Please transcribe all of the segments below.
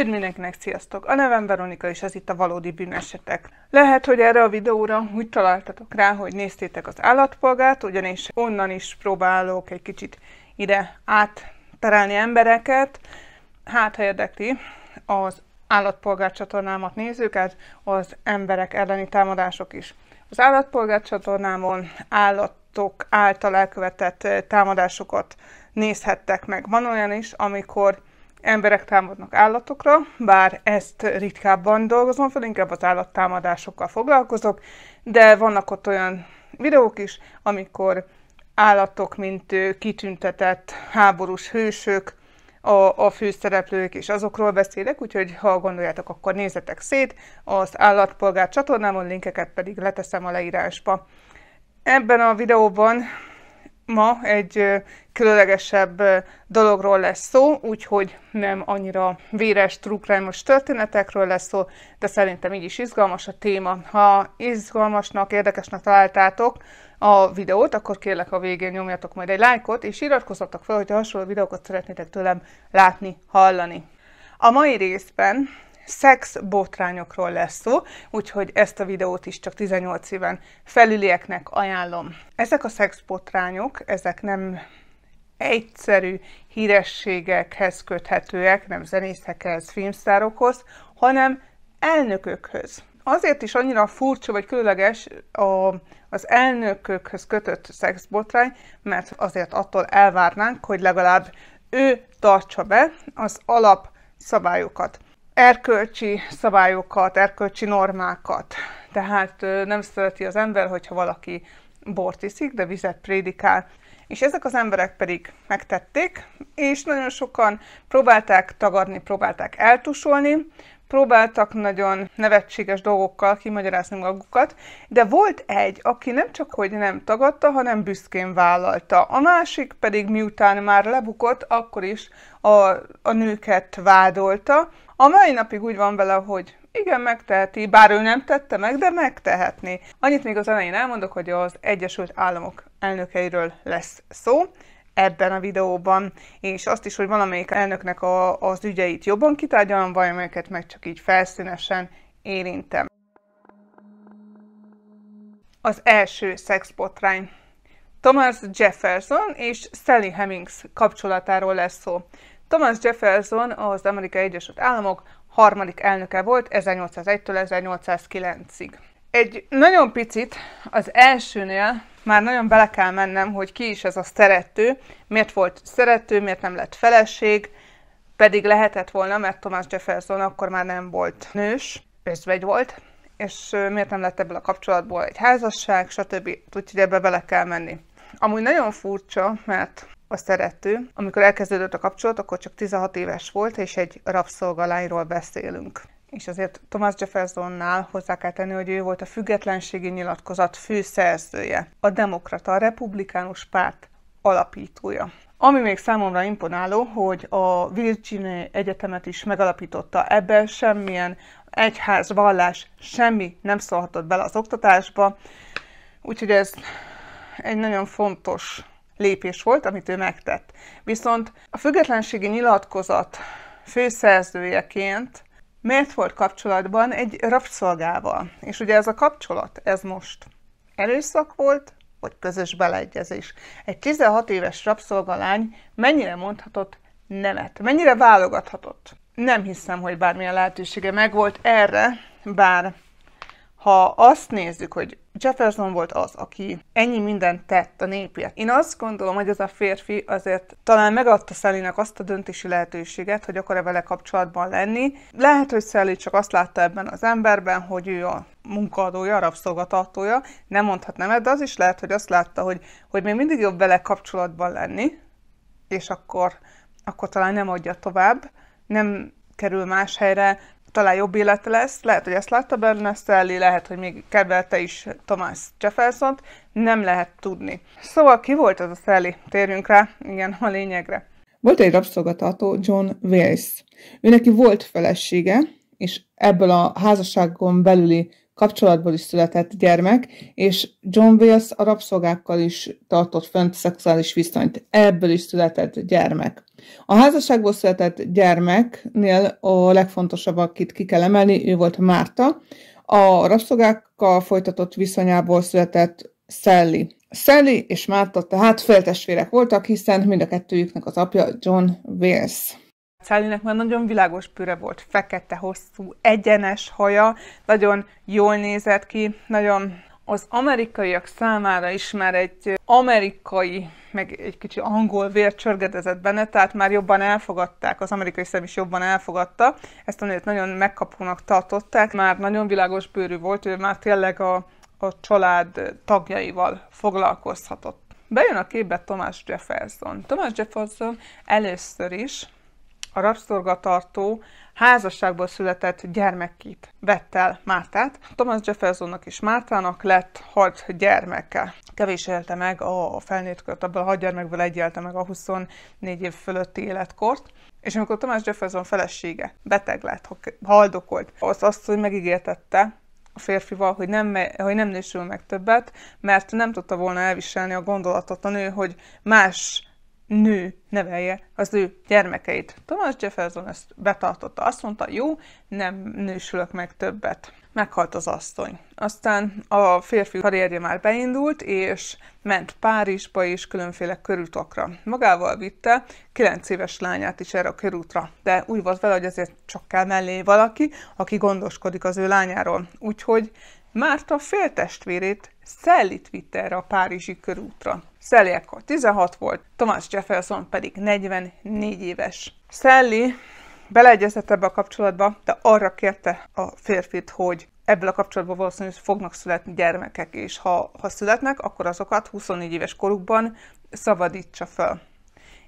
Üdv mindenkinek, sziasztok! A nevem Veronika, és ez itt a Valódi Bűnesetek. Lehet, hogy erre a videóra úgy találtatok rá, hogy néztétek az állatpolgát, ugyanis onnan is próbálok egy kicsit ide átterelni embereket. Hát, ha érdekli az állatpolgár csatornámat nézőket, az emberek elleni támadások is. Az állatpolgár csatornámon állatok által elkövetett támadásokat nézhettek meg. Van olyan is, amikor emberek támadnak állatokra, bár ezt ritkábban dolgozom fel, inkább az állattámadásokkal foglalkozok, de vannak ott olyan videók is, amikor állatok, mint kitüntetett háborús hősök, a, a főszereplők, és azokról beszélek, úgyhogy ha gondoljátok, akkor nézzetek szét, az állatpolgár csatornámon linkeket pedig leteszem a leírásba. Ebben a videóban ma egy különlegesebb dologról lesz szó, úgyhogy nem annyira véres, trukrámos történetekről lesz szó, de szerintem így is izgalmas a téma. Ha izgalmasnak, érdekesnek találtátok a videót, akkor kérlek a végén nyomjatok majd egy lájkot, és iratkozzatok fel, hogyha hasonló videókat szeretnétek tőlem látni, hallani. A mai részben szex botrányokról lesz szó, úgyhogy ezt a videót is csak 18 éven felülieknek ajánlom. Ezek a szex botrányok, ezek nem egyszerű hírességekhez köthetőek, nem zenészekhez, filmsztárokhoz, hanem elnökökhöz. Azért is annyira furcsa vagy különleges a, az elnökökhöz kötött szexbotrány, mert azért attól elvárnánk, hogy legalább ő tartsa be az alapszabályokat erkölcsi szabályokat, erkölcsi normákat. Tehát nem szereti az ember, hogyha valaki bort iszik, de vizet prédikál. És ezek az emberek pedig megtették, és nagyon sokan próbálták tagadni, próbálták eltusolni, próbáltak nagyon nevetséges dolgokkal kimagyarázni magukat, de volt egy, aki nem csak hogy nem tagadta, hanem büszkén vállalta. A másik pedig miután már lebukott, akkor is a, a nőket vádolta, a mai napig úgy van vele, hogy igen, megteheti, bár ő nem tette meg, de megtehetné. Annyit még az elején elmondok, hogy az Egyesült Államok elnökeiről lesz szó ebben a videóban, és azt is, hogy valamelyik elnöknek a, az ügyeit jobban kitárgyalom, amelyeket meg csak így felszínesen érintem. Az első szexbotrány. Thomas Jefferson és Sally Hemings kapcsolatáról lesz szó. Thomas Jefferson az Amerikai Egyesült Államok harmadik elnöke volt 1801-től 1809-ig. Egy nagyon picit az elsőnél már nagyon bele kell mennem, hogy ki is ez a szerető, miért volt szerető, miért nem lett feleség, pedig lehetett volna, mert Thomas Jefferson akkor már nem volt nős, özvegy volt, és miért nem lett ebből a kapcsolatból egy házasság, stb. Úgyhogy ebbe bele kell menni. Amúgy nagyon furcsa, mert a szerető. Amikor elkezdődött a kapcsolat, akkor csak 16 éves volt, és egy rabszolgalányról beszélünk. És azért Thomas Jeffersonnál hozzá kell tenni, hogy ő volt a függetlenségi nyilatkozat főszerzője, a demokrata, a republikánus párt alapítója. Ami még számomra imponáló, hogy a Virginia Egyetemet is megalapította. Ebben semmilyen egyház, vallás, semmi nem szólhatott bele az oktatásba. Úgyhogy ez egy nagyon fontos lépés volt, amit ő megtett. Viszont a függetlenségi nyilatkozat főszerzőjeként miért volt kapcsolatban egy rabszolgával? És ugye ez a kapcsolat, ez most erőszak volt, vagy közös beleegyezés. Egy 16 éves rabszolgalány mennyire mondhatott nemet, mennyire válogathatott. Nem hiszem, hogy bármilyen lehetősége megvolt erre, bár ha azt nézzük, hogy Jefferson volt az, aki ennyi mindent tett a népért. Én azt gondolom, hogy ez a férfi azért talán megadta Szelinek azt a döntési lehetőséget, hogy akar-e vele kapcsolatban lenni. Lehet, hogy Szeli csak azt látta ebben az emberben, hogy ő a munkaadója, a rabszolgatartója, nem mondhat nemet, de az is lehet, hogy azt látta, hogy, hogy még mindig jobb vele kapcsolatban lenni, és akkor, akkor talán nem adja tovább, nem kerül más helyre, talán jobb élet lesz, lehet, hogy ezt látta benne Sally, lehet, hogy még kedvelte is Thomas jefferson nem lehet tudni. Szóval ki volt az a Sally? Térjünk rá, igen, a lényegre. Volt egy rabszolgatató, John Wells. Ő neki volt felesége, és ebből a házasságon belüli kapcsolatból is született gyermek, és John Wales a rabszolgákkal is tartott fönt szexuális viszonyt. Ebből is született gyermek. A házasságból született gyermeknél a legfontosabb, akit ki kell emelni, ő volt Márta. A rabszolgákkal folytatott viszonyából született Sally. Sally és Márta tehát féltestvérek voltak, hiszen mind a kettőjüknek az apja John Wales. Szálinek már nagyon világos pőre volt, fekete, hosszú, egyenes haja, nagyon jól nézett ki, nagyon az amerikaiak számára is már egy amerikai, meg egy kicsi angol vér csörgedezett benne, tehát már jobban elfogadták, az amerikai szem is jobban elfogadta. Ezt a nőt nagyon megkapónak tartották, már nagyon világos bőrű volt, ő már tényleg a, a család tagjaival foglalkozhatott. Bejön a képbe Thomas Jefferson. Thomas Jefferson először is a rabszolgatartó házasságból született gyermekét vett el Mártát. Thomas Jeffersonnak és Mártának lett hat gyermeke. Kevés élte meg a felnőttkort, abban a hat gyermekből egy élte meg a 24 év fölötti életkort. És amikor Thomas Jefferson felesége beteg lett, haldokolt, az azt, hogy megígértette, a férfival, hogy nem, hogy nem nősül meg többet, mert nem tudta volna elviselni a gondolatot a nő, hogy más nő nevelje az ő gyermekeit. Thomas Jefferson ezt betartotta, azt mondta, jó, nem nősülök meg többet. Meghalt az asszony. Aztán a férfi karrierje már beindult, és ment Párizsba is különféle körútokra. Magával vitte 9 éves lányát is erre a körútra, de úgy volt vele, hogy azért csak kell mellé valaki, aki gondoskodik az ő lányáról. Úgyhogy Márta féltestvérét Szellit vitte erre a párizsi körútra. Sally akkor 16 volt, Thomas Jefferson pedig 44 éves. Sally beleegyezett ebbe a kapcsolatba, de arra kérte a férfit, hogy ebből a kapcsolatból valószínűleg fognak születni gyermekek, és ha, ha születnek, akkor azokat 24 éves korukban szabadítsa fel.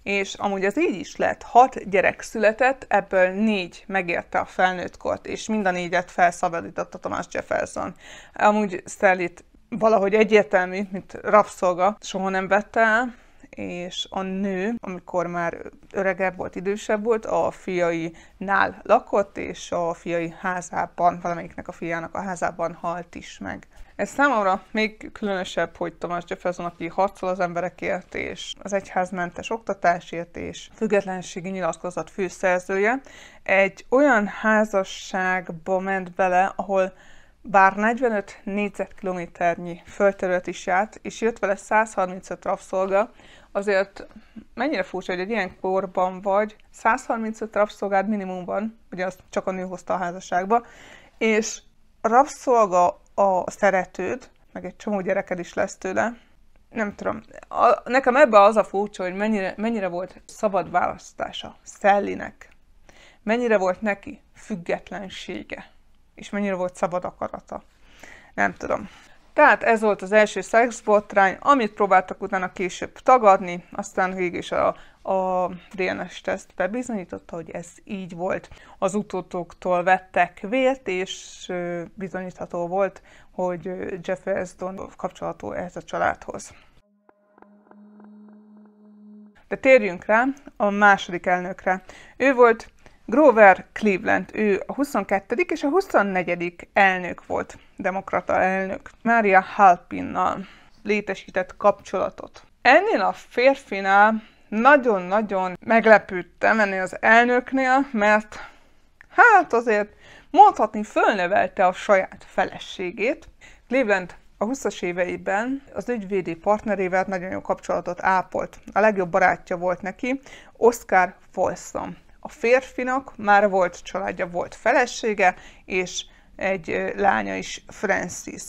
És amúgy ez így is lett, hat gyerek született, ebből négy megérte a felnőttkort, és mind a négyet felszabadította Thomas Jefferson. Amúgy Stellit valahogy egyértelmű, mint rabszolga, soha nem vette el, és a nő, amikor már öregebb volt, idősebb volt, a fiainál lakott, és a fiai házában, valamelyiknek a fiának a házában halt is meg. Ez számomra még különösebb, hogy Thomas Jefferson, aki harcol az emberekért és az egyházmentes oktatásért és függetlenségi nyilatkozat főszerzője, egy olyan házasságba ment bele, ahol bár 45 négyzetkilométernyi földterület is járt, és jött vele 135 rabszolga, azért mennyire furcsa, hogy egy ilyen korban vagy, 135 rabszolgád minimum van, ugye azt csak a nő hozta a házasságba, és a rabszolga a szeretőd, meg egy csomó gyereked is lesz tőle, nem tudom, a, nekem ebbe az a furcsa, hogy mennyire, mennyire volt szabad választása Szellinek, mennyire volt neki függetlensége és mennyire volt szabad akarata. Nem tudom. Tehát ez volt az első szexbotrány, amit próbáltak utána később tagadni, aztán végig is a, a DNS teszt bebizonyította, hogy ez így volt. Az utótoktól vettek vért, és bizonyítható volt, hogy Jefferson kapcsolatú ehhez a családhoz. De térjünk rá a második elnökre. Ő volt Grover Cleveland, ő a 22. és a 24. elnök volt, demokrata elnök, Mária Halpinnal létesített kapcsolatot. Ennél a férfinál nagyon-nagyon meglepődtem ennél az elnöknél, mert hát azért mondhatni fölnevelte a saját feleségét. Cleveland a 20-as éveiben az ügyvédi partnerével nagyon jó kapcsolatot ápolt. A legjobb barátja volt neki, Oscar Folsom a férfinak már volt családja, volt felesége, és egy lánya is, Francis.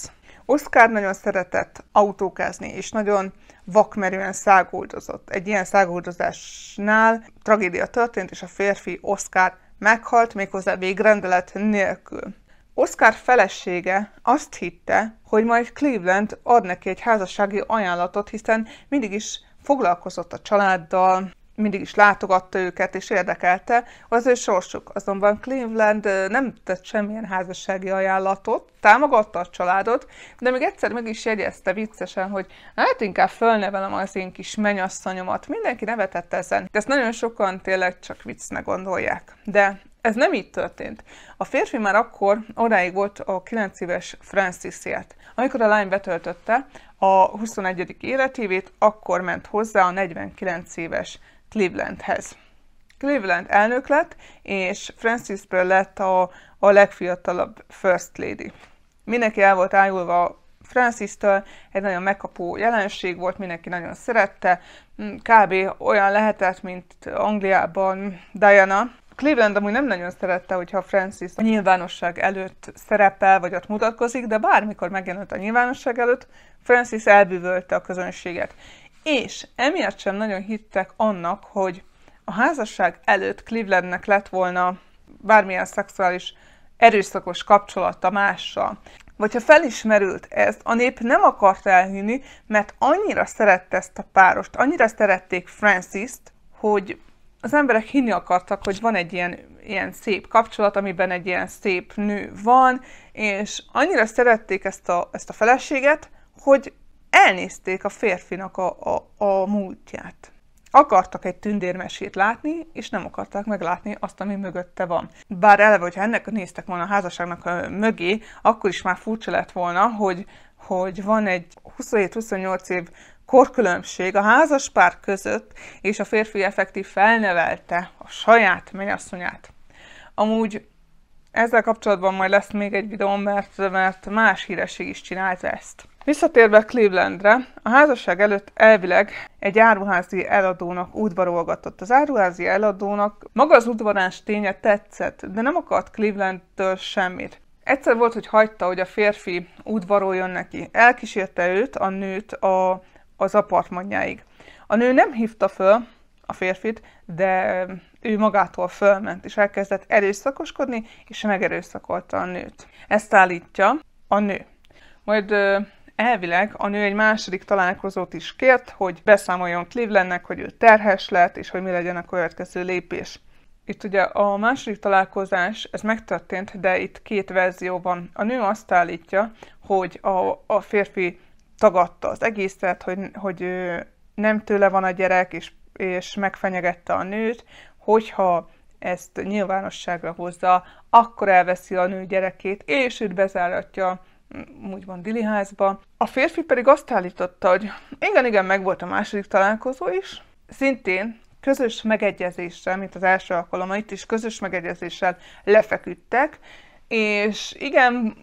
Oscar nagyon szeretett autókázni, és nagyon vakmerően száguldozott. Egy ilyen szágoldozásnál tragédia történt, és a férfi Oscar meghalt, méghozzá végrendelet nélkül. Oscar felesége azt hitte, hogy majd Cleveland ad neki egy házassági ajánlatot, hiszen mindig is foglalkozott a családdal, mindig is látogatta őket és érdekelte az ő sorsuk. Azonban Cleveland nem tett semmilyen házassági ajánlatot, támogatta a családot, de még egyszer meg is jegyezte viccesen, hogy hát inkább fölnevelem az én kis menyasszonyomat. Mindenki nevetett ezen. De ezt nagyon sokan tényleg csak viccnek gondolják. De ez nem így történt. A férfi már akkor odáig volt a 9 éves Francisért. Amikor a lány betöltötte a 21. életévét, akkor ment hozzá a 49 éves Clevelandhez. Cleveland elnök lett, és Francis Pearl lett a, a legfiatalabb First Lady. Mindenki el volt ájulva Francis-től, egy nagyon megkapó jelenség volt, mindenki nagyon szerette, hmm, kb. olyan lehetett, mint Angliában Diana. Cleveland amúgy nem nagyon szerette, hogyha Francis a nyilvánosság előtt szerepel, vagy ott mutatkozik, de bármikor megjelent a nyilvánosság előtt, Francis elbűvölte a közönséget. És emiatt sem nagyon hittek annak, hogy a házasság előtt Clevelandnek lett volna bármilyen szexuális erőszakos kapcsolata mással. Vagy ha felismerült ezt, a nép nem akart elhinni, mert annyira szerette ezt a párost, annyira szerették Francis-t, hogy az emberek hinni akartak, hogy van egy ilyen, ilyen szép kapcsolat, amiben egy ilyen szép nő van, és annyira szerették ezt a, ezt a feleséget, hogy elnézték a férfinak a, a, a múltját. Akartak egy tündérmesét látni, és nem akarták meglátni azt, ami mögötte van. Bár eleve, hogyha ennek néztek volna a házasságnak a mögé, akkor is már furcsa lett volna, hogy, hogy van egy 27-28 év korkülönbség a házas pár között, és a férfi effektív felnevelte a saját menyasszonyát. Amúgy ezzel kapcsolatban majd lesz még egy videó, mert, mert más híresség is csinált ezt. Visszatérve Clevelandre, a házasság előtt elvileg egy áruházi eladónak udvarolgatott. Az áruházi eladónak maga az udvarás ténye tetszett, de nem akart Clevelandtől semmit. Egyszer volt, hogy hagyta, hogy a férfi udvaroljon neki. Elkísérte őt, a nőt a, az apartmanjáig. A nő nem hívta föl, a férfit, de ő magától fölment, és elkezdett erőszakoskodni, és megerőszakolta a nőt. Ezt állítja a nő. Majd elvileg a nő egy második találkozót is kért, hogy beszámoljon Clevelandnek, hogy ő terhes lett, és hogy mi legyen a következő lépés. Itt ugye a második találkozás, ez megtörtént, de itt két verzió van. A nő azt állítja, hogy a, a férfi tagadta az egészet, hogy, hogy ő nem tőle van a gyerek, és és megfenyegette a nőt, hogyha ezt nyilvánosságra hozza, akkor elveszi a nő gyerekét, és őt bezáratja mm, úgymond diliházba. A férfi pedig azt állította, hogy igen, igen, meg volt a második találkozó is, szintén közös megegyezéssel, mint az első alkalommal, itt is közös megegyezéssel lefeküdtek, és igen,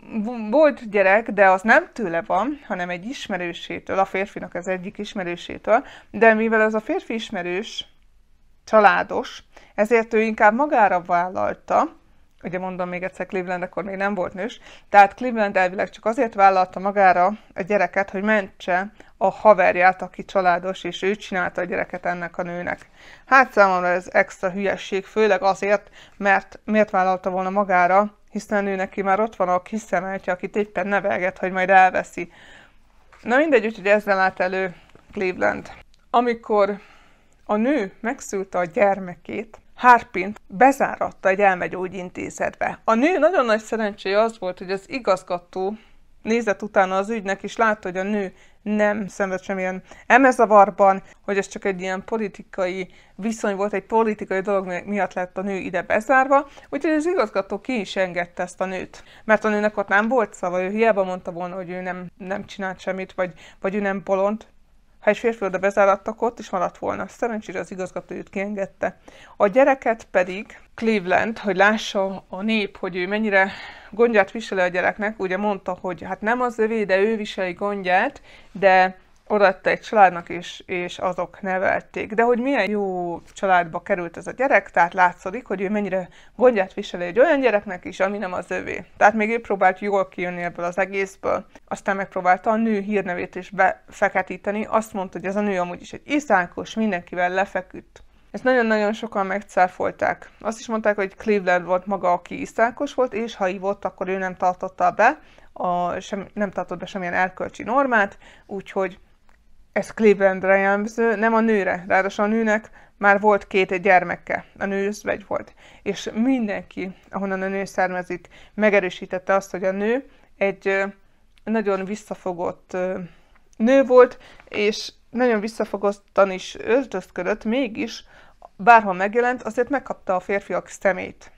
volt gyerek, de az nem tőle van, hanem egy ismerősétől, a férfinak az egyik ismerősétől, de mivel ez a férfi ismerős, családos, ezért ő inkább magára vállalta, ugye mondom még egyszer, Cleveland akkor még nem volt nős, tehát Cleveland elvileg csak azért vállalta magára a gyereket, hogy mentse a haverját, aki családos, és ő csinálta a gyereket ennek a nőnek. Hát számomra ez extra hülyesség, főleg azért, mert miért vállalta volna magára, hiszen ő neki már ott van a kis szemeltje, akit éppen nevelget, hogy majd elveszi. Na mindegy, úgyhogy ezzel lát elő Cleveland. Amikor a nő megszülte a gyermekét, Harpint bezáratta egy elmegyógyintézetbe. A nő nagyon nagy szerencséje az volt, hogy az igazgató nézett utána az ügynek, és látta, hogy a nő nem szenved semmilyen emezavarban, hogy ez csak egy ilyen politikai viszony volt, egy politikai dolog miatt lett a nő ide bezárva, úgyhogy az igazgató ki is engedte ezt a nőt. Mert a nőnek ott nem volt szava, ő hiába mondta volna, hogy ő nem, nem csinált semmit, vagy, vagy ő nem bolond, ha egy férfőre bezáradtak ott, is maradt volna. Szerencsére az igazgató őt kiengedte. A gyereket pedig Cleveland, hogy lássa a nép, hogy ő mennyire gondját viseli a gyereknek, ugye mondta, hogy hát nem az övé, de ő viseli gondját, de odaadta egy családnak, és, és azok nevelték. De hogy milyen jó családba került ez a gyerek, tehát látszik, hogy ő mennyire gondját viseli egy olyan gyereknek is, ami nem az övé. Tehát még ő próbált jól kijönni ebből az egészből. Aztán megpróbálta a nő hírnevét is befeketíteni. Azt mondta, hogy ez a nő amúgy is egy iszánkos, mindenkivel lefeküdt. Ezt nagyon-nagyon sokan megcáfolták. Azt is mondták, hogy Cleveland volt maga, aki iszákos volt, és ha ivott, akkor ő nem tartotta be, a, sem, nem tartott be semmilyen erkölcsi normát, úgyhogy ez Clevelandre jellemző, nem a nőre, ráadásul a nőnek már volt két gyermeke, a nő vegy volt. És mindenki, ahonnan a nő származik, megerősítette azt, hogy a nő egy nagyon visszafogott nő volt, és nagyon visszafogottan is öltözködött, mégis bárhol megjelent, azért megkapta a férfiak szemét.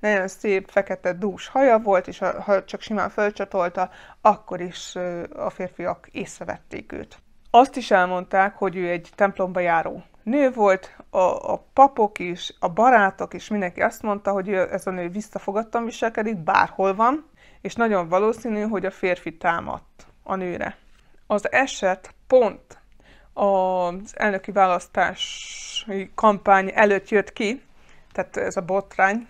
Nagyon szép, fekete, dús haja volt, és ha csak simán fölcsatolta, akkor is a férfiak észrevették őt azt is elmondták, hogy ő egy templomba járó nő volt, a, a papok is, a barátok is, mindenki azt mondta, hogy ő, ez a nő visszafogadtan viselkedik, bárhol van, és nagyon valószínű, hogy a férfi támadt a nőre. Az eset pont az elnöki választási kampány előtt jött ki, tehát ez a botrány,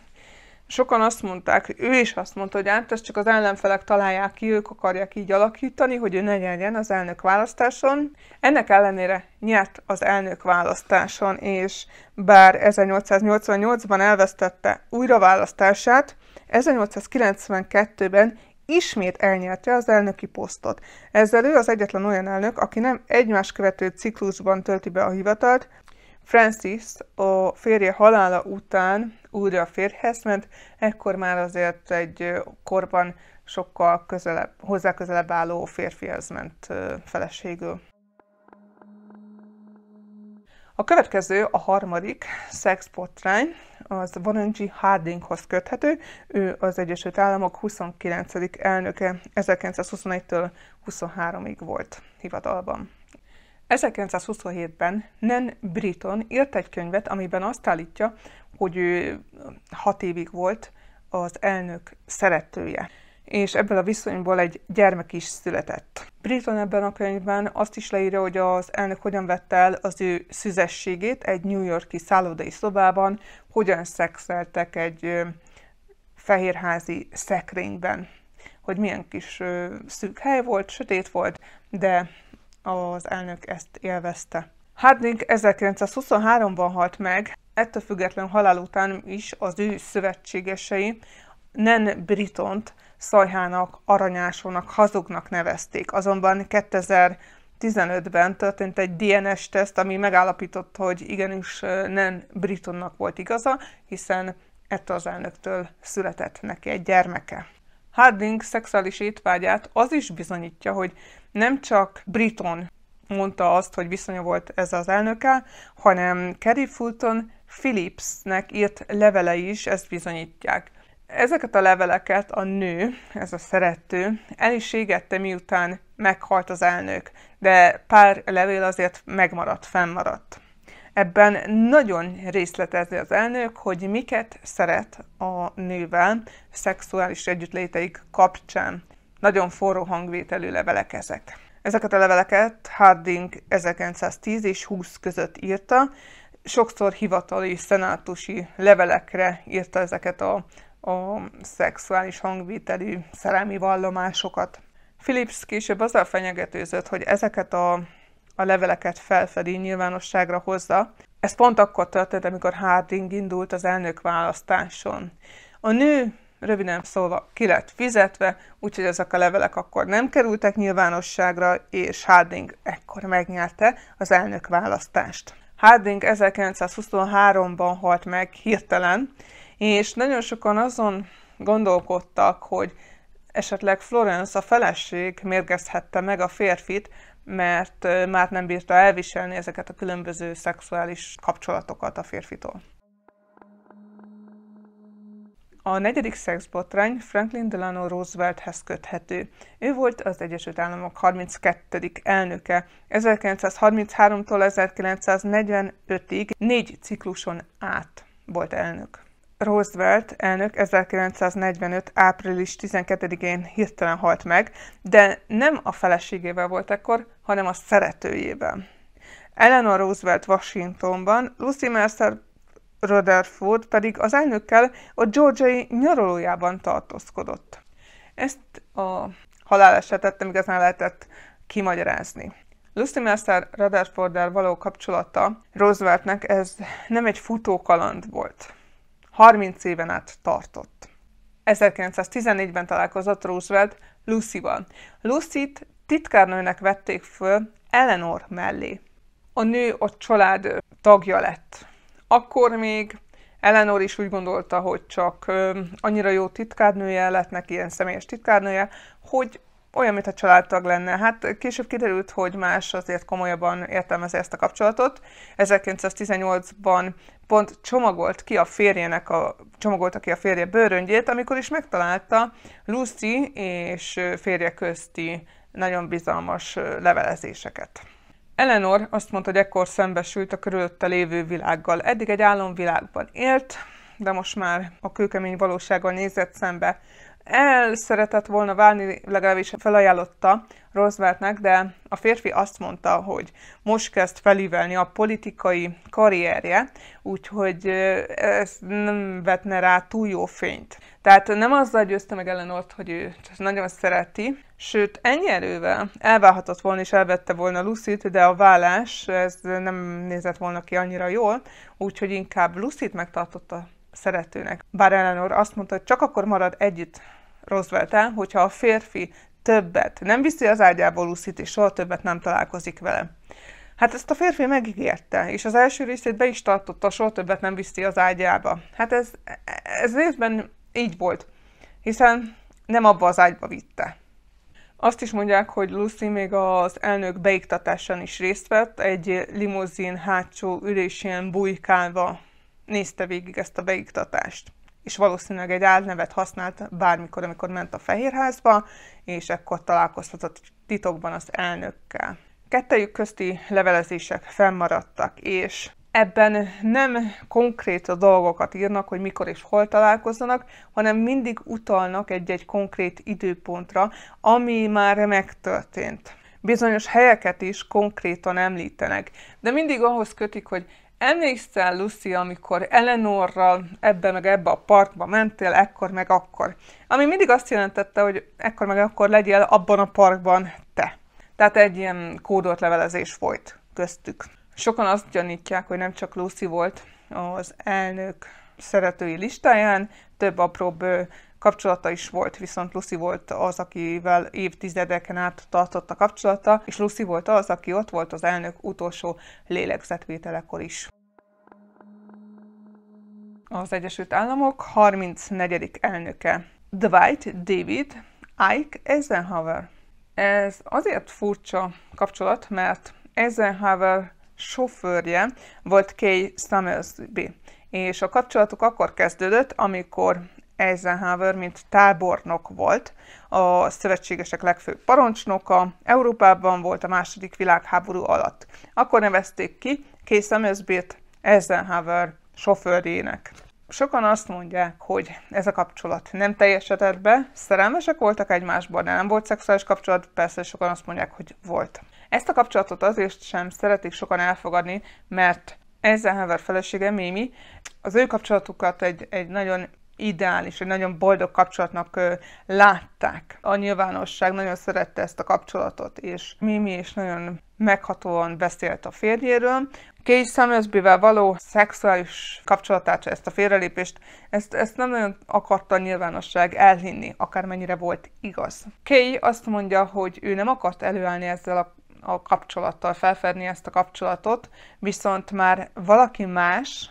sokan azt mondták, ő is azt mondta, hogy hát ezt csak az ellenfelek találják ki, ők akarják így alakítani, hogy ő ne nyerjen az elnök választáson. Ennek ellenére nyert az elnök választáson, és bár 1888-ban elvesztette újraválasztását, 1892-ben ismét elnyerte az elnöki posztot. Ezzel ő az egyetlen olyan elnök, aki nem egymás követő ciklusban tölti be a hivatalt, Francis a férje halála után újra a férjhez ment, ekkor már azért egy korban sokkal közelebb, hozzá közelebb álló férfihez ment feleségül. A következő, a harmadik szexpotrány, az Warren Hardinghoz köthető, ő az Egyesült Államok 29. elnöke 1921-től 23-ig volt hivatalban. 1927-ben Nen Britton írt egy könyvet, amiben azt állítja, hogy ő hat évig volt az elnök szeretője és ebből a viszonyból egy gyermek is született. Britton ebben a könyvben azt is leírja, hogy az elnök hogyan vette el az ő szüzességét egy New Yorki szállodai szobában, hogyan szexeltek egy fehérházi szekrényben, hogy milyen kis szűk hely volt, sötét volt, de az elnök ezt élvezte. Harding hát 1923-ban halt meg, ettől független halál után is az ő szövetségesei Nen Britont Szajhának, Aranyásónak, Hazugnak nevezték. Azonban 2015-ben történt egy DNS-teszt, ami megállapított, hogy igenis nem Britonnak volt igaza, hiszen ettől az elnöktől született neki egy gyermeke. Harding szexuális étvágyát az is bizonyítja, hogy nem csak Briton mondta azt, hogy viszonya volt ez az elnöke, hanem Kerry Fulton Phillipsnek írt levele is ezt bizonyítják. Ezeket a leveleket a nő, ez a szerető, el is égette, miután meghalt az elnök, de pár levél azért megmaradt, fennmaradt. Ebben nagyon részletezi az elnök, hogy miket szeret a nővel szexuális együttléteik kapcsán nagyon forró hangvételű levelek ezek. Ezeket a leveleket Harding 1910 és 20 között írta, sokszor hivatali szenátusi levelekre írta ezeket a, a szexuális hangvételű szerelmi vallomásokat. Philips később azzal fenyegetőzött, hogy ezeket a, a leveleket felfedi, nyilvánosságra hozza. Ez pont akkor történt, amikor Harding indult az elnök választáson. A nő röviden szólva ki lett fizetve, úgyhogy ezek a levelek akkor nem kerültek nyilvánosságra, és Harding ekkor megnyerte az elnök választást. Harding 1923-ban halt meg hirtelen, és nagyon sokan azon gondolkodtak, hogy esetleg Florence a feleség mérgezhette meg a férfit, mert már nem bírta elviselni ezeket a különböző szexuális kapcsolatokat a férfitól. A negyedik szexbotrány Franklin Delano Roosevelthez köthető. Ő volt az Egyesült Államok 32. elnöke. 1933-tól 1945-ig négy cikluson át volt elnök. Roosevelt elnök 1945. április 12-én hirtelen halt meg, de nem a feleségével volt ekkor, hanem a szeretőjével. Eleanor Roosevelt Washingtonban, Lucy Mercer Rutherford pedig az elnökkel a georgiai nyaralójában tartózkodott. Ezt a halálesetet nem igazán lehetett kimagyarázni. Lucy Mercer Rutherforddel való kapcsolata Rooseveltnek ez nem egy futókaland volt. 30 éven át tartott. 1914-ben találkozott Roosevelt Lucy-val. Lucy-t titkárnőnek vették föl Eleanor mellé. A nő a család tagja lett. Akkor még Eleanor is úgy gondolta, hogy csak ö, annyira jó titkárnője lett neki, ilyen személyes titkárnője, hogy olyan, mint a családtag lenne. Hát később kiderült, hogy más azért komolyabban értelmezi ezt a kapcsolatot. 1918-ban pont csomagolt ki a férjének a, csomagolt ki a férje bőröngyét, amikor is megtalálta Lucy és férje közti nagyon bizalmas levelezéseket. Eleanor azt mondta, hogy ekkor szembesült a körülötte lévő világgal. Eddig egy álomvilágban élt, de most már a kőkemény valósággal nézett szembe el szeretett volna válni, legalábbis felajánlotta Rooseveltnek, de a férfi azt mondta, hogy most kezd felívelni a politikai karrierje, úgyhogy ez nem vetne rá túl jó fényt. Tehát nem azzal győzte meg Eleanort, hogy ő nagyon szereti, sőt ennyi erővel elválhatott volna és elvette volna lucy de a vállás ez nem nézett volna ki annyira jól, úgyhogy inkább Lucit megtartotta szeretőnek. Bár Eleanor azt mondta, hogy csak akkor marad együtt roosevelt hogyha a férfi többet nem viszi az ágyából úszít, és soha többet nem találkozik vele. Hát ezt a férfi megígérte, és az első részét be is tartotta, soha többet nem viszi az ágyába. Hát ez, ez részben így volt, hiszen nem abba az ágyba vitte. Azt is mondják, hogy Lucy még az elnök beiktatásán is részt vett, egy limuzin hátsó ülésén bujkálva nézte végig ezt a beiktatást és valószínűleg egy álnevet használt bármikor, amikor ment a Fehérházba, és ekkor találkozhatott titokban az elnökkel. Kettejük közti levelezések fennmaradtak, és ebben nem konkrét a dolgokat írnak, hogy mikor és hol találkozzanak, hanem mindig utalnak egy-egy konkrét időpontra, ami már megtörtént. Bizonyos helyeket is konkrétan említenek, de mindig ahhoz kötik, hogy Emlékszel, Lucy, amikor Eleanorral ebbe meg ebbe a parkba mentél, ekkor meg akkor? Ami mindig azt jelentette, hogy ekkor meg akkor legyél abban a parkban te. Tehát egy ilyen kódolt levelezés folyt köztük. Sokan azt gyanítják, hogy nem csak Lucy volt az elnök szeretői listáján, több apróbb kapcsolata is volt, viszont Lucy volt az, akivel évtizedeken át tartott a kapcsolata, és Lucy volt az, aki ott volt az elnök utolsó lélegzetvételekor is az Egyesült Államok 34. elnöke, Dwight David Ike Eisenhower. Ez azért furcsa kapcsolat, mert Eisenhower sofőrje volt Kay Summersby, és a kapcsolatuk akkor kezdődött, amikor Eisenhower, mint tábornok volt, a szövetségesek legfőbb parancsnoka, Európában volt a második világháború alatt. Akkor nevezték ki Case Amersbét Eisenhower sofőrjének. Sokan azt mondják, hogy ez a kapcsolat nem teljesedett be, szerelmesek voltak egymásban, de nem volt szexuális kapcsolat, persze sokan azt mondják, hogy volt. Ezt a kapcsolatot azért sem szeretik sokan elfogadni, mert Eisenhower felesége, Mimi, az ő kapcsolatukat egy, egy nagyon ideális, egy nagyon boldog kapcsolatnak látták. A nyilvánosság nagyon szerette ezt a kapcsolatot, és Mimi is nagyon meghatóan beszélt a férjéről. Kay Summersby-vel való szexuális kapcsolatát, ezt a félrelépést, ezt, ezt nem nagyon akarta a nyilvánosság elhinni, akármennyire volt igaz. Kay azt mondja, hogy ő nem akart előállni ezzel a a kapcsolattal, felfedni ezt a kapcsolatot, viszont már valaki más,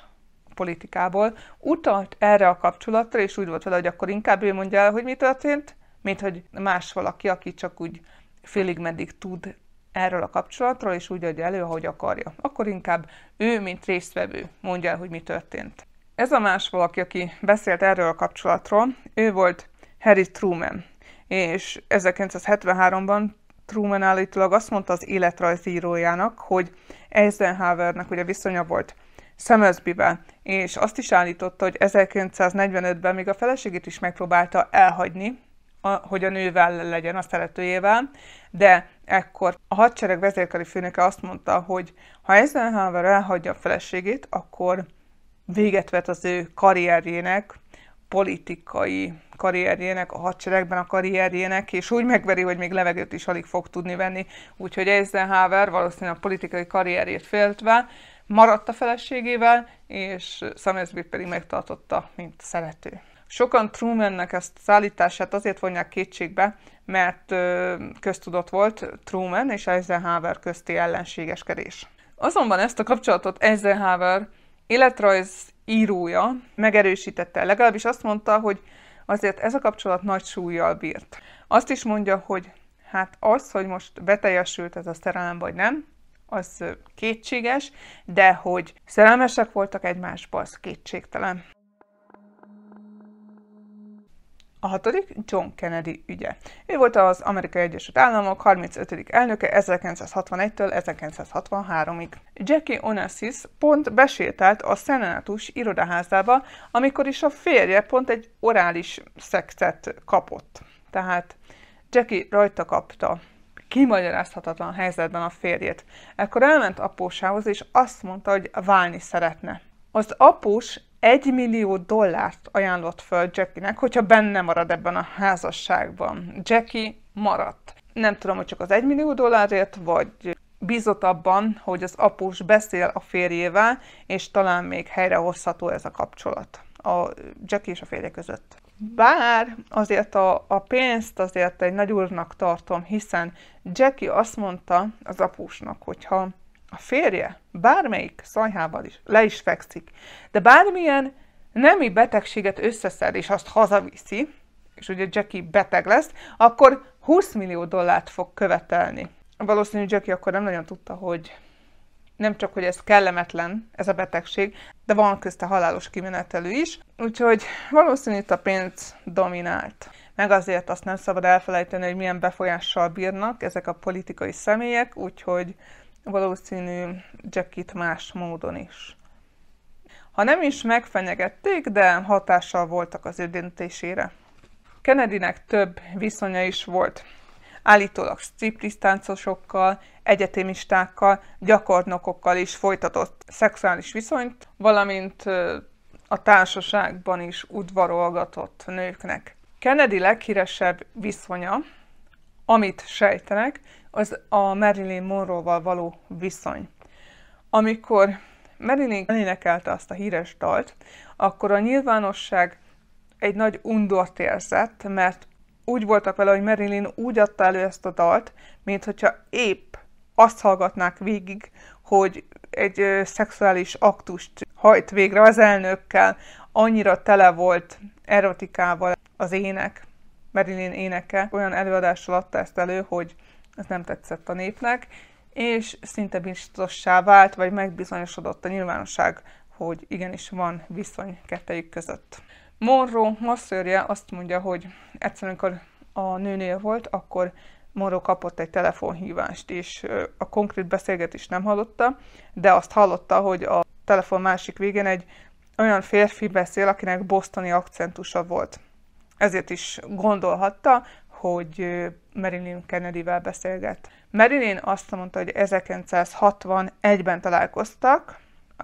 politikából, utalt erre a kapcsolatra, és úgy volt vele, hogy akkor inkább ő mondja el, hogy mi történt, mint hogy más valaki, aki csak úgy félig meddig tud erről a kapcsolatról, és úgy adja elő, ahogy akarja. Akkor inkább ő, mint résztvevő mondja el, hogy mi történt. Ez a más valaki, aki beszélt erről a kapcsolatról, ő volt Harry Truman, és 1973-ban Truman állítólag azt mondta az életrajzírójának, hogy Eisenhowernek ugye viszonya volt Szemözbivel, és azt is állította, hogy 1945-ben még a feleségét is megpróbálta elhagyni, a, hogy a nővel legyen, a szeretőjével, de ekkor a hadsereg vezérkari főnöke azt mondta, hogy ha Eisenhower elhagyja a feleségét, akkor véget vet az ő karrierjének, politikai karrierjének, a hadseregben a karrierjének, és úgy megveri, hogy még levegőt is alig fog tudni venni. Úgyhogy Eisenhower valószínűleg a politikai karrierjét féltve maradt a feleségével, és Summersby pedig megtartotta, mint szerető. Sokan Trumannek ezt az állítását azért vonják kétségbe, mert köztudott volt Truman és Eisenhower közti ellenségeskedés. Azonban ezt a kapcsolatot Eisenhower életrajz írója megerősítette, legalábbis azt mondta, hogy azért ez a kapcsolat nagy súlyjal bírt. Azt is mondja, hogy hát az, hogy most beteljesült ez a szerelem vagy nem, az kétséges, de hogy szerelmesek voltak egymásba, az kétségtelen. A hatodik John Kennedy ügye. Ő volt az Amerikai Egyesült Államok 35. elnöke 1961-től 1963-ig. Jackie Onassis pont besétált a szenátus irodaházába, amikor is a férje pont egy orális szexet kapott. Tehát Jackie rajta kapta kimagyarázhatatlan helyzetben a férjét. Ekkor elment apósához, és azt mondta, hogy válni szeretne. Az apus egy millió dollárt ajánlott föl Jackinek, hogyha benne marad ebben a házasságban. Jackie maradt. Nem tudom, hogy csak az egy millió dollárért, vagy bízott abban, hogy az apus beszél a férjével, és talán még helyrehozható ez a kapcsolat a Jackie és a férje között. Bár azért a, a pénzt azért egy nagy úrnak tartom, hiszen Jackie azt mondta az apusnak, hogyha a férje bármelyik szajhával is le is fekszik, de bármilyen nemi betegséget összeszed, és azt hazaviszi, és ugye Jackie beteg lesz, akkor 20 millió dollárt fog követelni. Valószínű Jackie akkor nem nagyon tudta, hogy nem csak, hogy ez kellemetlen, ez a betegség, de van közte halálos kimenetelő is, úgyhogy valószínűleg itt a pénz dominált. Meg azért azt nem szabad elfelejteni, hogy milyen befolyással bírnak ezek a politikai személyek, úgyhogy valószínű Jackit más módon is. Ha nem is megfenyegették, de hatással voltak az ő döntésére. Kennedynek több viszonya is volt állítólag striptisztáncosokkal, egyetemistákkal, gyakornokokkal is folytatott szexuális viszonyt, valamint a társaságban is udvarolgatott nőknek. Kennedy leghíresebb viszonya, amit sejtenek, az a Marilyn Monroe-val való viszony. Amikor Marilyn elénekelte azt a híres dalt, akkor a nyilvánosság egy nagy undort érzett, mert úgy voltak vele, hogy Marilyn úgy adta elő ezt a dalt, mint hogyha épp azt hallgatnák végig, hogy egy ö, szexuális aktust hajt végre az elnökkel, annyira tele volt erotikával az ének. Marilyn éneke olyan előadással adta ezt elő, hogy ez nem tetszett a népnek, és szinte biztossá vált, vagy megbizonyosodott a nyilvánosság, hogy igenis van viszony kettejük között. Monroe masszörje azt mondja, hogy egyszerűen amikor a nőnél volt, akkor Monroe kapott egy telefonhívást, és a konkrét beszélgetést nem hallotta, de azt hallotta, hogy a telefon másik végén egy olyan férfi beszél, akinek bosztoni akcentusa volt. Ezért is gondolhatta, hogy Marilyn Kennedyvel beszélget. Marilyn azt mondta, hogy 1961-ben találkoztak,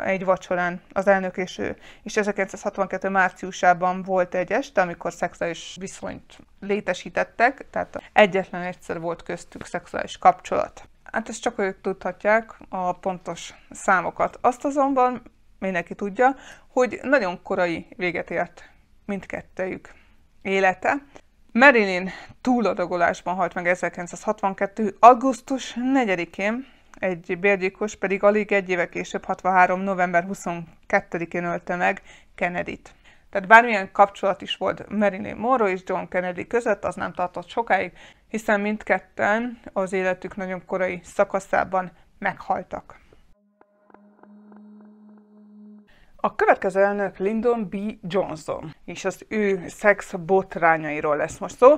egy vacsorán az elnök és ő. És 1962. márciusában volt egy este, amikor szexuális viszonyt létesítettek, tehát egyetlen egyszer volt köztük szexuális kapcsolat. Hát ezt csak ők tudhatják a pontos számokat. Azt azonban mindenki tudja, hogy nagyon korai véget ért mindkettőjük élete. Marilyn túladagolásban halt meg 1962. augusztus 4-én, egy bérgyilkos pedig alig egy éve később, 63. november 22-én ölte meg Kennedy-t. Tehát bármilyen kapcsolat is volt Marilyn Monroe és John Kennedy között, az nem tartott sokáig, hiszen mindketten az életük nagyon korai szakaszában meghaltak. A következő elnök Lyndon B. Johnson, és az ő szex botrányairól lesz most szó,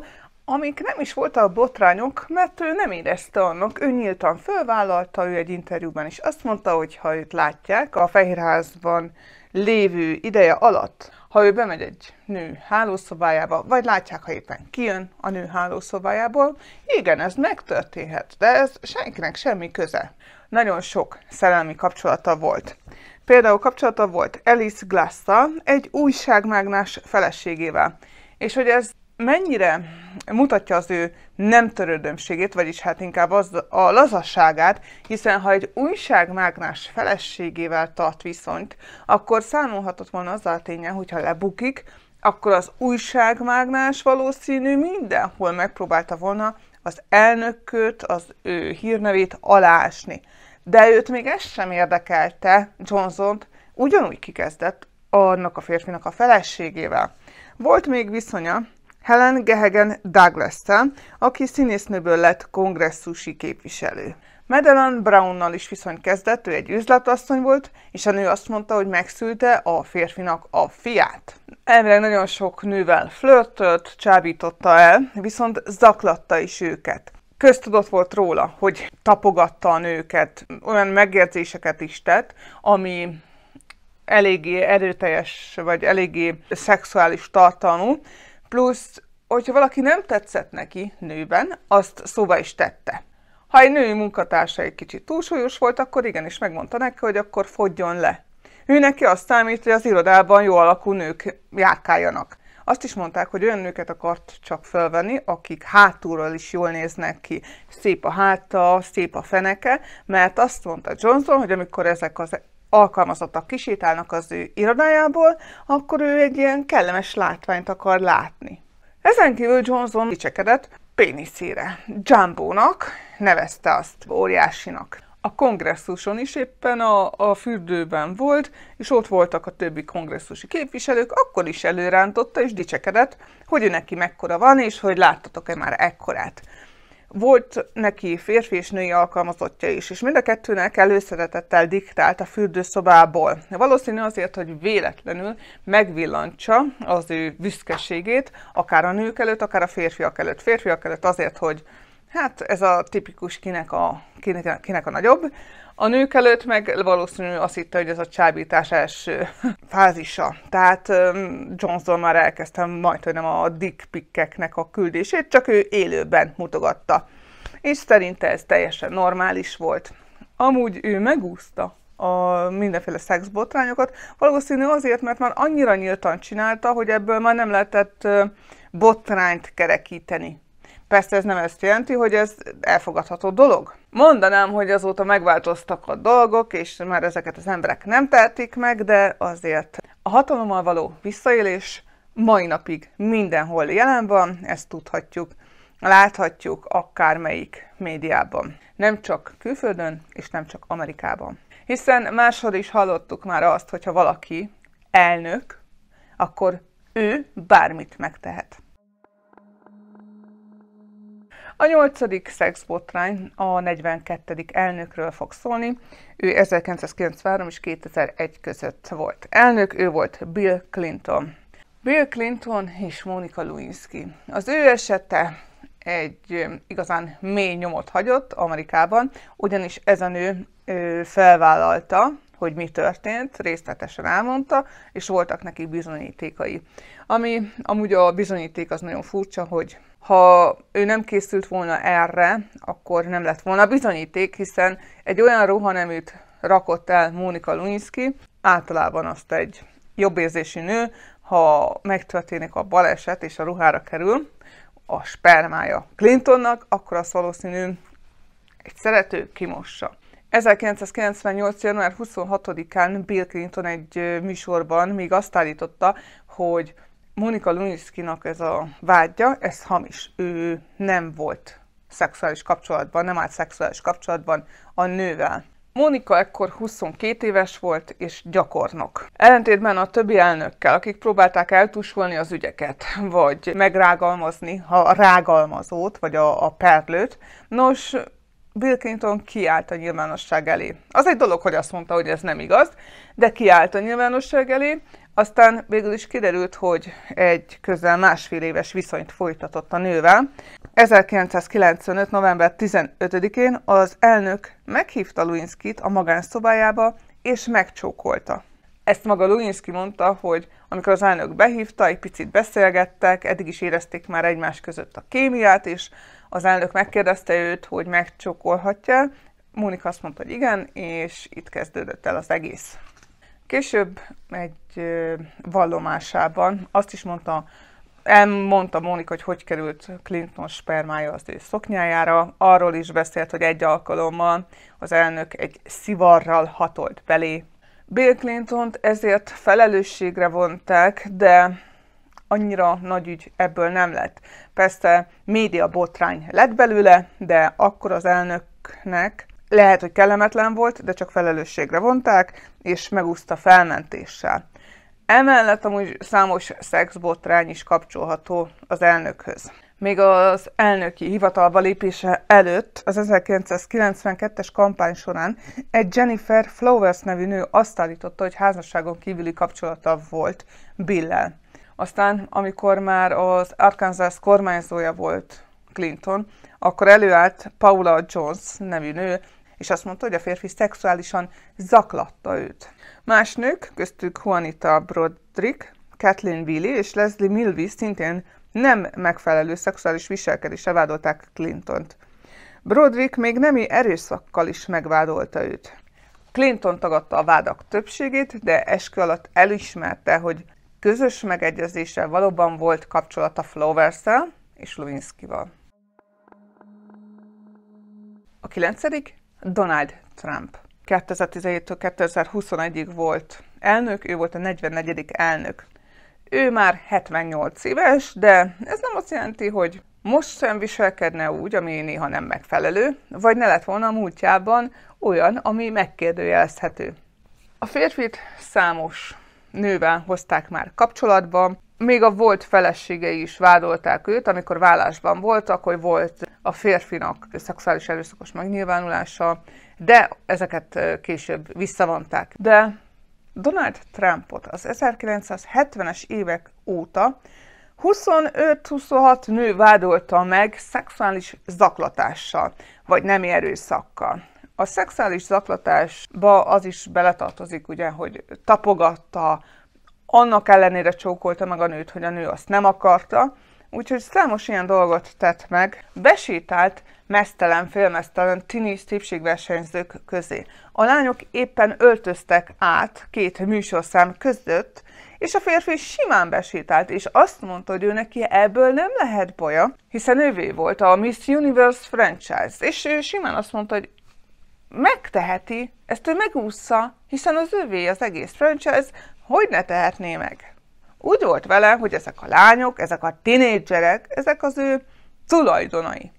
amik nem is voltak botrányok, mert ő nem érezte annak, ő nyíltan fölvállalta, ő egy interjúban is azt mondta, hogy ha őt látják a Fehérházban lévő ideje alatt, ha ő bemegy egy nő hálószobájába, vagy látják, ha éppen kijön a nő hálószobájából, igen, ez megtörténhet, de ez senkinek semmi köze. Nagyon sok szerelmi kapcsolata volt. Például kapcsolata volt Alice glass egy újságmágnás feleségével. És hogy ez mennyire mutatja az ő nem törődömségét, vagyis hát inkább az a lazasságát, hiszen ha egy újságmágnás feleségével tart viszonyt, akkor számolhatott volna az a ténye, hogyha lebukik, akkor az újságmágnás valószínű mindenhol megpróbálta volna az elnököt, az ő hírnevét alásni. De őt még ez sem érdekelte, johnson ugyanúgy kikezdett annak a férfinak a feleségével. Volt még viszonya, Helen Gehegen douglas aki színésznőből lett kongresszusi képviselő. Madeleine Brownnal is viszony kezdett, ő egy üzletasszony volt, és a nő azt mondta, hogy megszülte a férfinak a fiát. Elvileg nagyon sok nővel flörtölt, csábította el, viszont zaklatta is őket. Köztudott volt róla, hogy tapogatta a nőket, olyan megjegyzéseket is tett, ami eléggé erőteljes, vagy eléggé szexuális tartalmú, Plusz, hogyha valaki nem tetszett neki nőben, azt szóba is tette. Ha egy női munkatársa egy kicsit túlsúlyos volt, akkor igenis megmondta neki, hogy akkor fogjon le. Ő neki azt számít, hogy az irodában jó alakú nők járkáljanak. Azt is mondták, hogy olyan nőket akart csak felvenni, akik hátulról is jól néznek ki. Szép a háta, szép a feneke, mert azt mondta Johnson, hogy amikor ezek az alkalmazottak kisétálnak az ő irodájából, akkor ő egy ilyen kellemes látványt akar látni. Ezen kívül Johnson kicsekedett péniszére. Jambónak nevezte azt óriásinak. A kongresszuson is éppen a, a fürdőben volt, és ott voltak a többi kongresszusi képviselők, akkor is előrántotta és dicsekedett, hogy ő neki mekkora van, és hogy láttatok-e már ekkorát. Volt neki férfi és női alkalmazottja is, és mind a kettőnek előszeretettel diktált a fürdőszobából. Valószínű azért, hogy véletlenül megvillantsa az ő büszkeségét, akár a nők előtt, akár a férfiak előtt. Férfiak előtt azért, hogy hát ez a tipikus kinek a, kinek, kinek a nagyobb, a nők előtt meg valószínű azt hitte, hogy ez a csábítás első fázisa. Tehát Johnson már elkezdtem majdnem a dick pickeknek a küldését, csak ő élőben mutogatta. És szerinte ez teljesen normális volt. Amúgy ő megúszta a mindenféle szexbotrányokat, valószínű azért, mert már annyira nyíltan csinálta, hogy ebből már nem lehetett botrányt kerekíteni Persze ez nem ezt jelenti, hogy ez elfogadható dolog. Mondanám, hogy azóta megváltoztak a dolgok, és már ezeket az emberek nem tehetik meg, de azért a hatalommal való visszaélés mai napig mindenhol jelen van, ezt tudhatjuk, láthatjuk akármelyik médiában. Nem csak külföldön, és nem csak Amerikában. Hiszen máshol is hallottuk már azt, hogyha valaki elnök, akkor ő bármit megtehet. A nyolcadik szexbotrány a 42. elnökről fog szólni. Ő 1993 és 2001 között volt elnök, ő volt Bill Clinton. Bill Clinton és Monica Lewinsky. Az ő esete egy igazán mély nyomot hagyott Amerikában, ugyanis ez a nő felvállalta, hogy mi történt, részletesen elmondta, és voltak neki bizonyítékai. Ami amúgy a bizonyíték az nagyon furcsa, hogy ha ő nem készült volna erre, akkor nem lett volna bizonyíték, hiszen egy olyan ruhaneműt rakott el Mónika Lunyszki, általában azt egy jobb érzési nő, ha megtörténik a baleset és a ruhára kerül a spermája Clintonnak, akkor az valószínű egy szerető kimossa. 1998. január 26-án Bill Clinton egy műsorban még azt állította, hogy Monika Luniszkinak ez a vágya, ez hamis. Ő nem volt szexuális kapcsolatban, nem állt szexuális kapcsolatban a nővel. Mónika ekkor 22 éves volt és gyakornok. Ellentétben a többi elnökkel, akik próbálták eltusolni az ügyeket, vagy megrágalmazni a rágalmazót, vagy a, a perlőt, nos, Bill Clinton kiállt a nyilvánosság elé. Az egy dolog, hogy azt mondta, hogy ez nem igaz, de kiállt a nyilvánosság elé, aztán végül is kiderült, hogy egy közel másfél éves viszonyt folytatott a nővel. 1995. november 15-én az elnök meghívta Luinskit a magánszobájába, és megcsókolta. Ezt maga Luinski mondta, hogy amikor az elnök behívta, egy picit beszélgettek, eddig is érezték már egymás között a kémiát, és az elnök megkérdezte őt, hogy megcsókolhatja. Mónika azt mondta, hogy igen, és itt kezdődött el az egész. Később egy vallomásában azt is mondta, elmondta Mónika, hogy hogy került Clinton spermája az ő szoknyájára, arról is beszélt, hogy egy alkalommal az elnök egy szivarral hatolt belé. Bill clinton ezért felelősségre vonták, de annyira nagy ügy ebből nem lett. Persze média botrány lett belőle, de akkor az elnöknek lehet, hogy kellemetlen volt, de csak felelősségre vonták, és megúszta felmentéssel. Emellett amúgy számos szexbotrány is kapcsolható az elnökhöz. Még az elnöki hivatalba lépése előtt, az 1992-es kampány során egy Jennifer Flowers nevű nő azt állította, hogy házasságon kívüli kapcsolata volt Billel. Aztán, amikor már az Arkansas kormányzója volt Clinton, akkor előállt Paula Jones nevű nő, és azt mondta, hogy a férfi szexuálisan zaklatta őt. Más nők, köztük Juanita Broderick, Kathleen Willy és Leslie Milby szintén nem megfelelő szexuális viselkedésre vádolták Clintont. Broderick még nemi erőszakkal is megvádolta őt. Clinton tagadta a vádak többségét, de eskü alatt elismerte, hogy közös megegyezéssel valóban volt kapcsolata Flowers-szel és Lewinsky-val. A kilencedik Donald Trump. 2017-től 2021-ig volt elnök, ő volt a 44. elnök. Ő már 78 éves, de ez nem azt jelenti, hogy most sem viselkedne úgy, ami néha nem megfelelő, vagy ne lett volna a múltjában olyan, ami megkérdőjelezhető. A férfit számos nővel hozták már kapcsolatba, még a volt feleségei is vádolták őt, amikor vállásban volt, akkor volt a férfinak szexuális erőszakos megnyilvánulása, de ezeket később visszavonták. De Donald Trumpot az 1970-es évek óta 25-26 nő vádolta meg szexuális zaklatással, vagy nemi erőszakkal. A szexuális zaklatásba az is beletartozik, ugye, hogy tapogatta, annak ellenére csókolta meg a nőt, hogy a nő azt nem akarta, úgyhogy számos ilyen dolgot tett meg. Besétált mesztelen, félmesztelen tini szépségversenyzők közé. A lányok éppen öltöztek át két műsorszám között, és a férfi simán besétált, és azt mondta, hogy ő neki ebből nem lehet baja, hiszen ővé volt a Miss Universe franchise, és ő simán azt mondta, hogy megteheti, ezt ő megúszza, hiszen az ővé az egész franchise, hogy ne tehetné meg? Úgy volt vele, hogy ezek a lányok, ezek a tinédzserek, ezek az ő tulajdonai,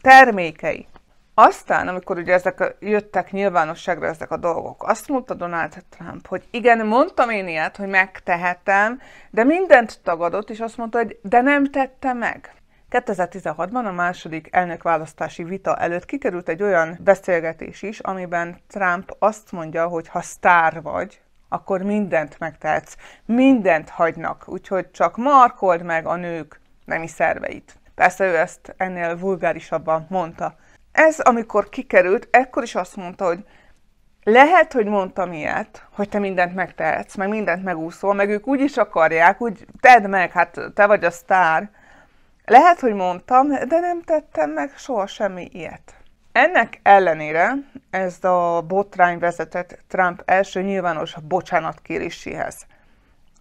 termékei. Aztán, amikor ugye ezek jöttek nyilvánosságra ezek a dolgok, azt mondta Donald Trump, hogy igen, mondtam én ilyet, hogy megtehetem, de mindent tagadott, és azt mondta, hogy de nem tette meg. 2016-ban a második elnökválasztási vita előtt kikerült egy olyan beszélgetés is, amiben Trump azt mondja, hogy ha sztár vagy, akkor mindent megtehetsz, mindent hagynak, úgyhogy csak markold meg a nők nemi szerveit. Persze ő ezt ennél vulgárisabban mondta. Ez, amikor kikerült, ekkor is azt mondta, hogy lehet, hogy mondtam ilyet, hogy te mindent megtehetsz, meg mindent megúszol, meg ők úgy is akarják, úgy tedd meg, hát te vagy a sztár. Lehet, hogy mondtam, de nem tettem meg soha semmi ilyet. Ennek ellenére ez a botrány vezetett Trump első nyilvános bocsánatkéréséhez.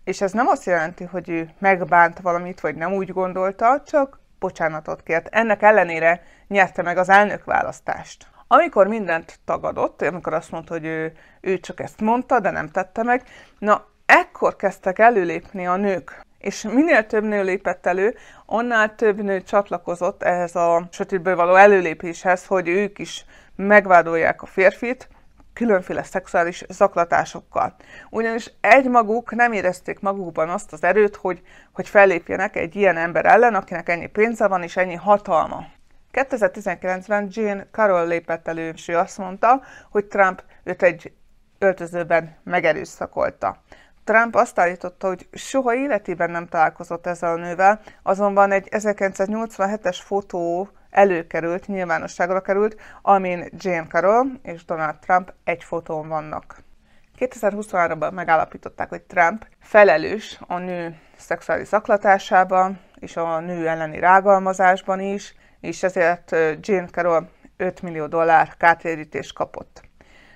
És ez nem azt jelenti, hogy ő megbánt valamit, vagy nem úgy gondolta, csak bocsánatot kért. Ennek ellenére nyerte meg az választást. Amikor mindent tagadott, amikor azt mondta, hogy ő, ő csak ezt mondta, de nem tette meg, na ekkor kezdtek előlépni a nők. És minél több nő lépett elő, annál több nő csatlakozott ehhez a sötétből való előlépéshez, hogy ők is megvádolják a férfit, különféle szexuális zaklatásokkal. Ugyanis egymaguk nem érezték magukban azt az erőt, hogy, hogy fellépjenek egy ilyen ember ellen, akinek ennyi pénze van és ennyi hatalma. 2019-ben Jane Carroll lépett elő, és ő azt mondta, hogy Trump őt egy öltözőben megerőszakolta. Trump azt állította, hogy soha életében nem találkozott ezzel a nővel, azonban egy 1987-es fotó előkerült, nyilvánosságra került, amin Jane Carroll és Donald Trump egy fotón vannak. 2023-ban megállapították, hogy Trump felelős a nő szexuális zaklatásában és a nő elleni rágalmazásban is, és ezért Jane Carroll 5 millió dollár kártérítést kapott.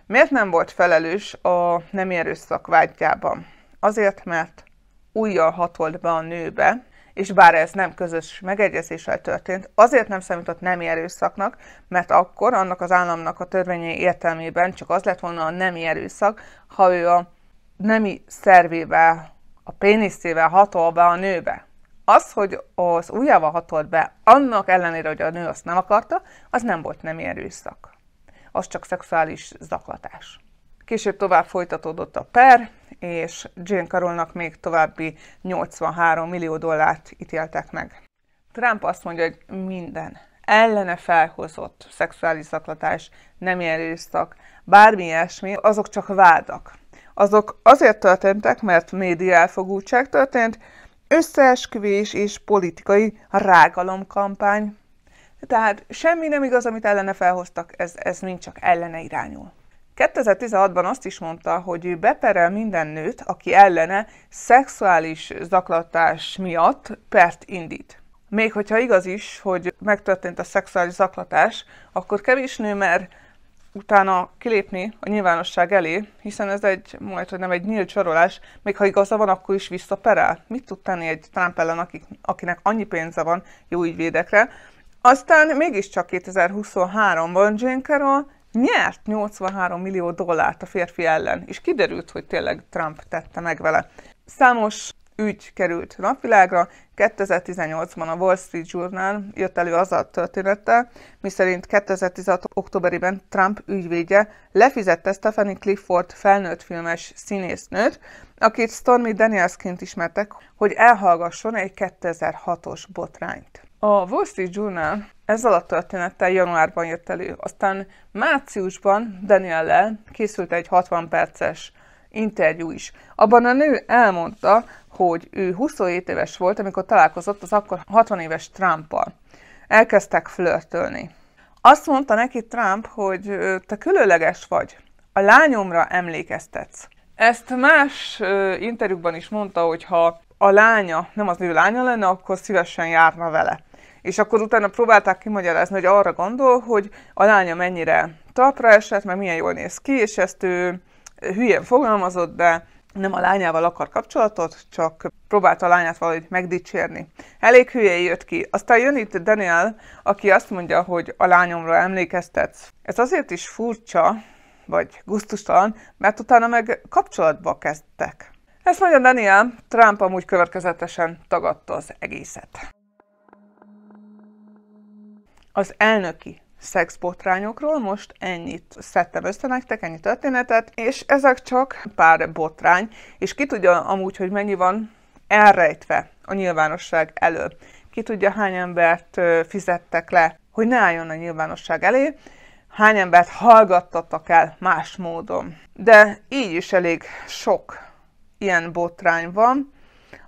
Miért nem volt felelős a nem erőszak vágyjában? Azért, mert újjal hatolt be a nőbe, és bár ez nem közös megegyezéssel történt, azért nem számított nemi erőszaknak, mert akkor annak az államnak a törvényei értelmében csak az lett volna a nemi erőszak, ha ő a nemi szervével, a péniszével hatol be a nőbe. Az, hogy az ujjával hatolt be, annak ellenére, hogy a nő azt nem akarta, az nem volt nemi erőszak. Az csak szexuális zaklatás. Később tovább folytatódott a per, és Jane Carrollnak még további 83 millió dollárt ítéltek meg. Trump azt mondja, hogy minden ellene felhozott szexuális zaklatás, nem erőszak, bármi ilyesmi, azok csak vádak. Azok azért történtek, mert média elfogultság történt, összeesküvés és politikai rágalomkampány. Tehát semmi nem igaz, amit ellene felhoztak, ez, ez mind csak ellene irányul. 2016-ban azt is mondta, hogy ő beperel minden nőt, aki ellene szexuális zaklatás miatt pert indít. Még hogyha igaz is, hogy megtörtént a szexuális zaklatás, akkor kevés nő mer utána kilépni a nyilvánosság elé, hiszen ez egy, majd, hogy nem egy nyílt sorolás, még ha igaza van, akkor is visszaperel. Mit tud tenni egy Trump ellen, akik, akinek annyi pénze van jó ügyvédekre? Aztán mégiscsak 2023-ban Jane Carroll nyert 83 millió dollárt a férfi ellen, és kiderült, hogy tényleg Trump tette meg vele. Számos ügy került napvilágra. 2018-ban a Wall Street Journal jött elő az a történettel, miszerint 2016. októberében Trump ügyvédje lefizette Stephanie Clifford felnőtt filmes színésznőt, akit Stormy Danielsként ismertek, hogy elhallgasson egy 2006-os botrányt. A Wall Street Journal ezzel a történettel januárban jött elő. Aztán márciusban Daniellel készült egy 60 perces interjú is. Abban a nő elmondta, hogy ő 27 éves volt, amikor találkozott az akkor 60 éves Trumpal. Elkezdtek flörtölni. Azt mondta neki Trump, hogy te különleges vagy, a lányomra emlékeztetsz. Ezt más interjúkban is mondta, hogy ha a lánya nem az ő lánya lenne, akkor szívesen járna vele. És akkor utána próbálták kimagyarázni, hogy arra gondol, hogy a lánya mennyire talpra esett, meg milyen jól néz ki, és ezt ő hülyen fogalmazott, de nem a lányával akar kapcsolatot, csak próbálta a lányát valahogy megdicsérni. Elég hülye jött ki. Aztán jön itt Daniel, aki azt mondja, hogy a lányomra emlékeztetsz. Ez azért is furcsa, vagy guztustalan, mert utána meg kapcsolatba kezdtek. Ezt mondja Daniel, Trump amúgy következetesen tagadta az egészet az elnöki szexbotrányokról, most ennyit szedtem össze nektek, ennyi történetet, és ezek csak pár botrány, és ki tudja amúgy, hogy mennyi van elrejtve a nyilvánosság elől. Ki tudja, hány embert fizettek le, hogy ne álljon a nyilvánosság elé, hány embert hallgattattak el más módon. De így is elég sok ilyen botrány van.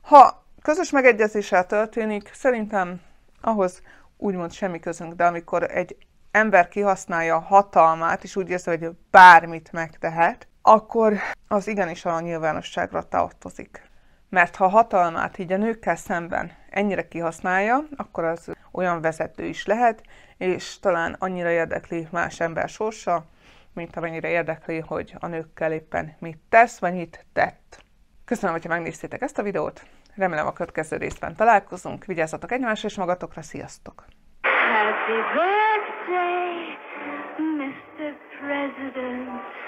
Ha közös megegyezéssel történik, szerintem ahhoz úgymond semmi közünk, de amikor egy ember kihasználja a hatalmát, és úgy érzi, hogy bármit megtehet, akkor az igenis a nyilvánosságra tartozik. Mert ha a hatalmát így a nőkkel szemben ennyire kihasználja, akkor az olyan vezető is lehet, és talán annyira érdekli más ember sorsa, mint amennyire érdekli, hogy a nőkkel éppen mit tesz, vagy mit tett. Köszönöm, hogyha megnéztétek ezt a videót, Remélem a következő részben találkozunk. Vigyázzatok egymásra és magatokra. Sziasztok! Happy birthday, Mr. President!